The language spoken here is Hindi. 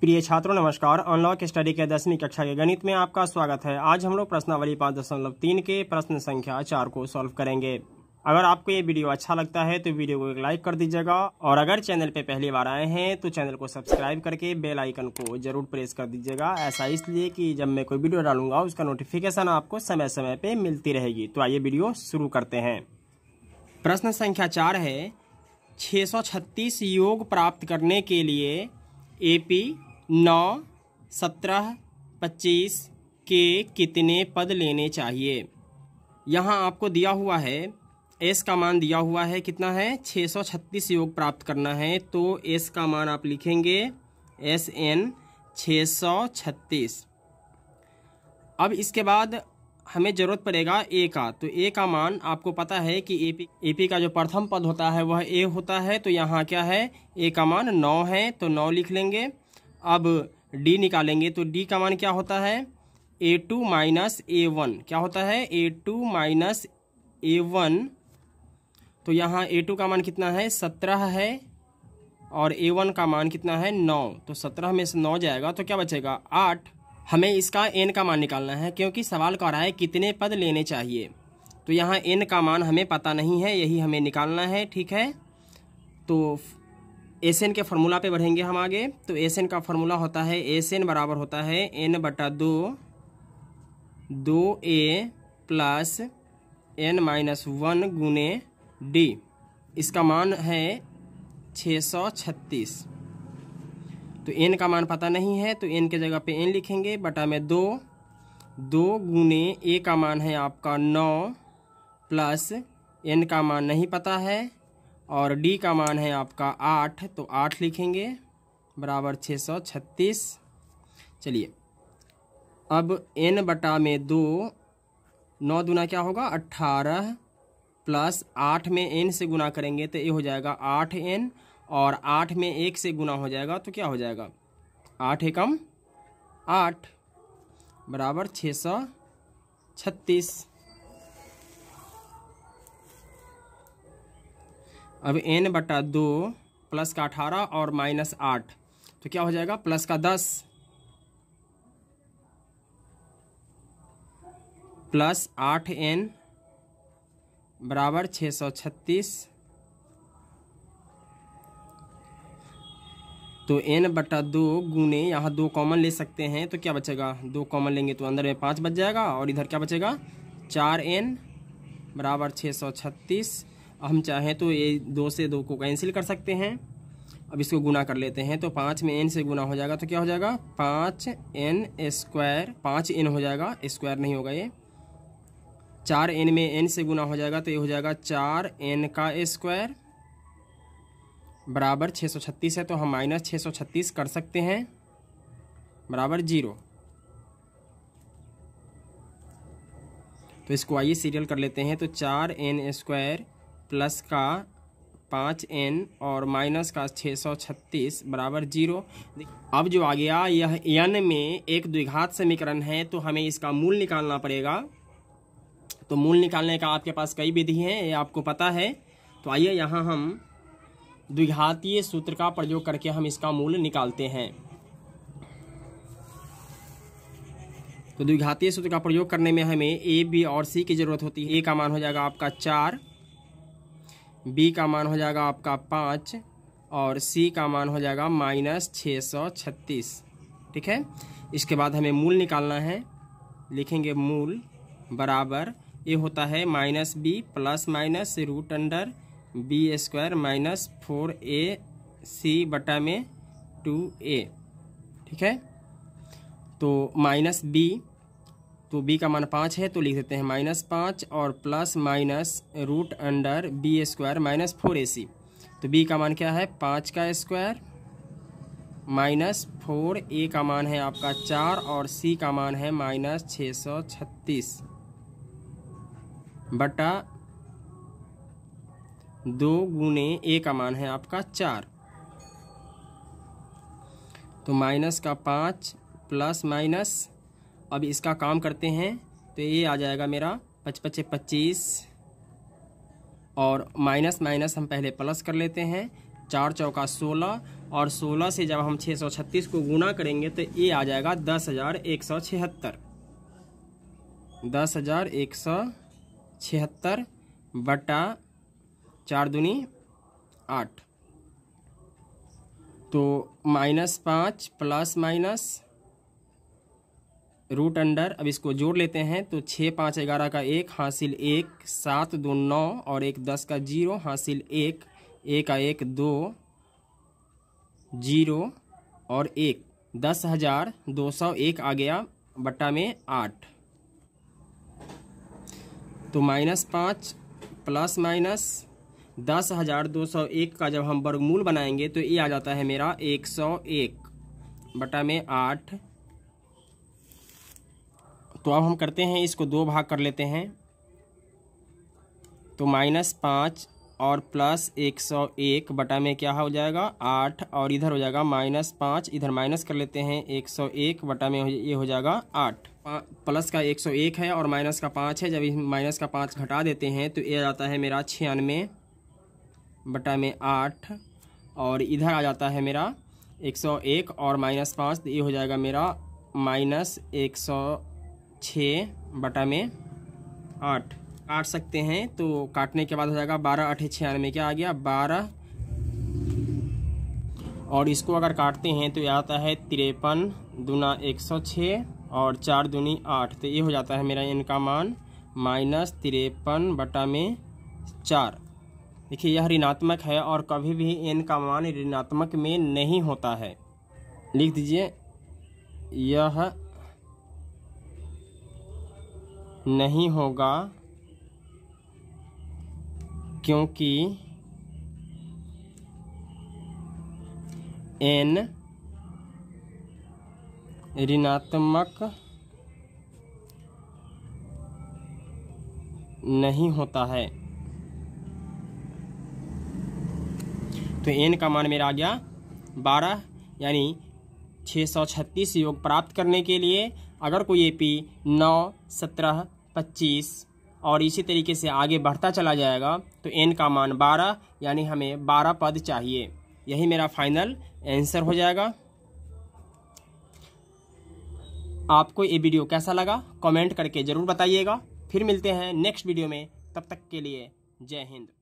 प्रिय छात्रों नमस्कार अनलॉक स्टडी के दसवीं कक्षा के गणित में आपका स्वागत है आज हम लोग प्रश्नावली पाँच दशमलव तीन के प्रश्न संख्या चार को सॉल्व करेंगे अगर आपको ये वीडियो अच्छा लगता है तो वीडियो को एक लाइक कर दीजिएगा और अगर चैनल पे पहली बार आए हैं तो चैनल को सब्सक्राइब करके बेल आइकन को जरूर प्रेस कर दीजिएगा ऐसा इसलिए कि जब मैं कोई वीडियो डालूंगा उसका नोटिफिकेशन आपको समय समय पर मिलती रहेगी तो आइए वीडियो शुरू करते हैं प्रश्न संख्या चार है छः योग प्राप्त करने के लिए ए पी नौ सत्रह पच्चीस के कितने पद लेने चाहिए यहाँ आपको दिया हुआ है एस का मान दिया हुआ है कितना है 636 योग प्राप्त करना है तो एस का मान आप लिखेंगे एस एन छः अब इसके बाद हमें ज़रूरत पड़ेगा ए का तो ए का मान आपको पता है कि ए पी ए पी का जो प्रथम पद होता है वह ए होता है तो यहाँ क्या है ए का मान नौ है तो नौ लिख लेंगे अब डी निकालेंगे तो डी का मान क्या होता है A two minus A one क्या होता है A two minus A one तो यहाँ ए टू का मान कितना है सत्रह है और ए वन का मान कितना है नौ तो सत्रह में से नौ जाएगा तो क्या बचेगा आठ हमें इसका एन का मान निकालना है क्योंकि सवाल कह रहा है कितने पद लेने चाहिए तो यहाँ एन का मान हमें पता नहीं है यही हमें निकालना है ठीक है तो एस के फार्मूला पे बढ़ेंगे हम आगे तो एस का फार्मूला होता है एस बराबर होता है एन बटा दो दो A plus N minus one गुने डी इसका मान है छः सौ छत्तीस तो एन का मान पता नहीं है तो एन के जगह पे एन लिखेंगे बटा में दो दो गुने ए का मान है आपका नौ प्लस एन का मान नहीं पता है और डी का मान है आपका आठ तो आठ लिखेंगे बराबर छः सौ छत्तीस चलिए अब एन बटा में दो नौ दुना क्या होगा अट्ठारह प्लस आठ में एन से गुना करेंगे तो ये हो जाएगा आठ एन और आठ में एक से गुना हो जाएगा तो क्या हो जाएगा आठ एकम आठ बराबर छः सौ छत्तीस अब एन बटा दो प्लस का अठारह और माइनस आठ तो क्या हो जाएगा प्लस का दस प्लस आठ एन बराबर छः सौ छत्तीस तो एन बटा दो गुने यहाँ दो कॉमन ले सकते हैं तो क्या बचेगा दो कॉमन लेंगे तो अंदर में पाँच बच जाएगा और इधर क्या बचेगा चार एन बराबर छः सौ छत्तीस हम चाहें तो ये दो से दो को कैंसिल कर सकते हैं अब इसको गुना कर लेते हैं तो पाँच में एन से गुना हो जाएगा तो क्या हो जाएगा पाँच एन स्क्वायर पाँच एन हो जाएगा स्क्वायर नहीं होगा ये चार एन में एन से गुना हो जाएगा तो ये हो जाएगा चार एन का स्क्वायर बराबर सौ छत्तीस है तो हम माइनस सौ छत्तीस कर सकते हैं बराबर जीरो तो इसको आइए सीरियल कर लेते हैं तो चार एन स्क्वायर प्लस का पाँच एन और माइनस का छः सौ छत्तीस बराबर जीरो अब जो आ गया यह एन में एक द्विघात समीकरण है तो हमें इसका मूल निकालना पड़ेगा तो मूल निकालने का आपके पास कई विधि हैं ये आपको पता है तो आइए यहाँ हम द्विघातीय सूत्र का प्रयोग करके हम इसका मूल निकालते हैं तो द्विघातीय सूत्र का प्रयोग करने में हमें ए बी और सी की जरूरत होती है ए का मान हो जाएगा आपका चार बी का मान हो जाएगा आपका पाँच और सी का मान हो जाएगा माइनस छः सौ छत्तीस ठीक है इसके बाद हमें मूल निकालना है लिखेंगे मूल बराबर ये होता है minus B plus minus root under B square minus four A C बटा में टू ए ठीक है तो माइनस बी तो बी का मान पाँच है तो लिख देते हैं माइनस पाँच और plus minus root under B square minus four A C तो बी का मान क्या है पाँच का स्क्वायर माइनस फोर ए का मान है आपका चार और सी का मान है माइनस छः सौ छत्तीस बटा दो गुने ए का मान है आपका चार तो माइनस का पाँच प्लस माइनस अब इसका काम करते हैं तो ये आ जाएगा मेरा पचपचे पच्चीस और माइनस माइनस हम पहले प्लस कर लेते हैं चार चौका सोलह और सोलह से जब हम छः सौ छत्तीस को गुना करेंगे तो ये आ जाएगा दस हज़ार एक सौ छिहत्तर दस हज़ार एक सौ छिहत्तर बटा चार दुनी आठ तो माइनस पाँच प्लस माइनस रूट अंडर अब इसको जोड़ लेते हैं तो छः पाँच ग्यारह का एक हासिल एक सात दो नौ और एक दस का जीरो हासिल एक एक का एक दो जीरो और एक दस हज़ार दो सौ एक आ गया बट्टा में आठ तो माइनस पाँच प्लस माइनस दस हज़ार दो सौ एक का जब हम वर्गमूल बनाएंगे तो ये आ जाता है मेरा एक सौ एक बटा में आठ तो अब हम करते हैं इसको दो भाग कर लेते हैं तो माइनस पाँच और प्लस एक सौ एक बटा में क्या हो जाएगा आठ और इधर हो जाएगा माइनस पाँच इधर माइनस कर लेते हैं एक सौ एक बटा में ये हो जाएगा आठ प्लस का एक सौ एक है और माइनस का पाँच है जब इस माइनस का पाँच घटा देते हैं तो ये आ जाता है मेरा छियानवे बटा में आठ और इधर आ जाता है मेरा एक सौ एक और माइनस पाँच तो ये हो जाएगा मेरा माइनस एक सौ छः बटा में आठ काट सकते हैं तो काटने के बाद हो जाएगा बारह अठे छियानवे क्या आ गया बारह और इसको अगर काटते हैं तो यह आता है तिरपन दुना एक सौ छः और चार दुनी आठ तो ये हो जाता है मेरा इनका मान माइनस तिरपन बटा में चार देखिए यह ऋणात्मक है और कभी भी एन का मान ऋणात्मक में नहीं होता है लिख दीजिए यह नहीं होगा क्योंकि एन ऋणात्मक नहीं होता है तो एन का मान मेरा आ गया बारह यानी छः सौ छत्तीस योग प्राप्त करने के लिए अगर कोई ए पी नौ सत्रह पच्चीस और इसी तरीके से आगे बढ़ता चला जाएगा तो एन का मान बारह यानी हमें बारह पद चाहिए यही मेरा फाइनल आंसर हो जाएगा आपको ये वीडियो कैसा लगा कमेंट करके ज़रूर बताइएगा फिर मिलते हैं नेक्स्ट वीडियो में तब तक के लिए जय हिंद